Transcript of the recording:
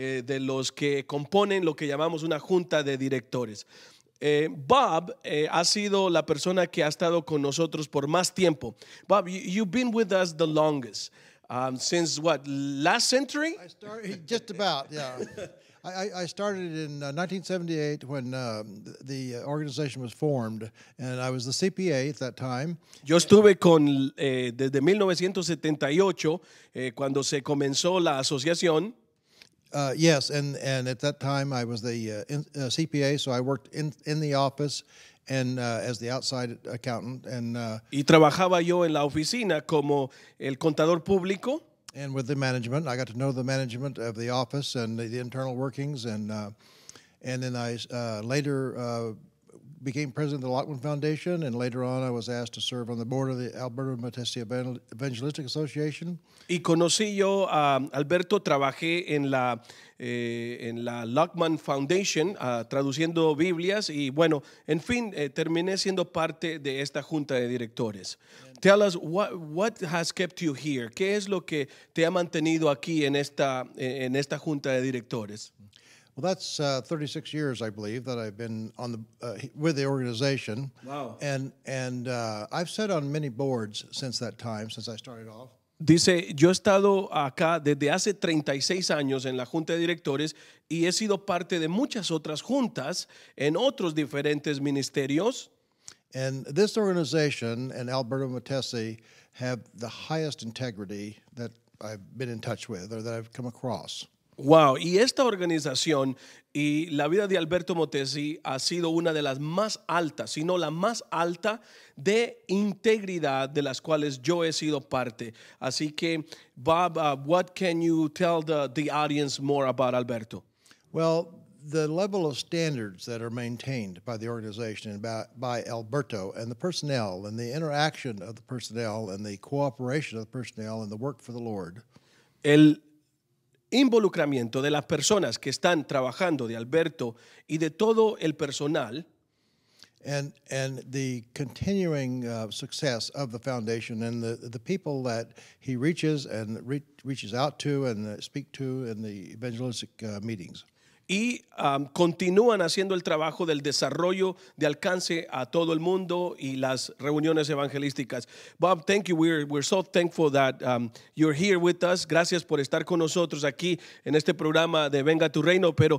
Eh, de los que componen lo que llamamos una junta de directores. Eh, Bob eh, ha sido la persona que ha estado con nosotros por más tiempo. Bob, you've been with us the longest. Um, since what, last century? I started, just about, yeah. I, started in 1978 uh, when uh, the uh, organization was formed, and I was the CPA at that time. Yo estuve con eh, desde 1978 eh, cuando se comenzó la asociación. Uh, yes, and, and at that time I was the uh, in, uh, CPA, so I worked in, in the office and uh, as the outside accountant. And, uh, y trabajaba yo en la oficina como el contador público. And with the management, I got to know the management of the office and the, the internal workings, and uh, and then I later became president of the Lockman Foundation, and later on I was asked to serve on the board of the Alberta Metestia Evangelistic Association. Y conocí yo a Alberto, trabajé en la, eh, en la Lockman Foundation uh, traduciendo Biblias y bueno, en fin, eh, terminé siendo parte de esta junta de directores. And Tell us what, what has kept you here? ¿Qué es lo que te ha mantenido aquí en esta, en esta junta de directores? Mm -hmm. Well, that's uh, 36 years, I believe, that I've been on the uh, with the organization. Wow. And and uh, I've sat on many boards since that time, since I started off. Dice, yo he estado acá desde hace 36 años en la Junta de Directores y he sido parte de muchas otras juntas en otros diferentes ministerios. And this organization and Alberto Matesi have the highest integrity that I've been in touch with or that I've come across. Wow, y esta organización y la vida de Alberto Motesi ha sido una de las más altas, sino la más alta de integridad de las cuales yo he sido parte. Así que, Bob, uh, what can you tell the, the audience more about Alberto? Well, the level of standards that are maintained by the organization and by, Alberto and the personnel and the interaction of the personnel and the cooperation of the personnel and the work for the Lord. El involucramiento de las personas que están trabajando de Alberto y de todo el personal. And, and the continuing uh, success of the foundation and the, the people that he reaches and re reaches out to and uh, speak to in the evangelistic uh, meetings y continúan haciendo el trabajo del desarrollo de alcance a todo el mundo y las reuniones evangelísticas. Bob, thank you. We're, we're so thankful that um, you're here with us. Gracias por estar con nosotros aquí en este programa de Venga tu Reino, pero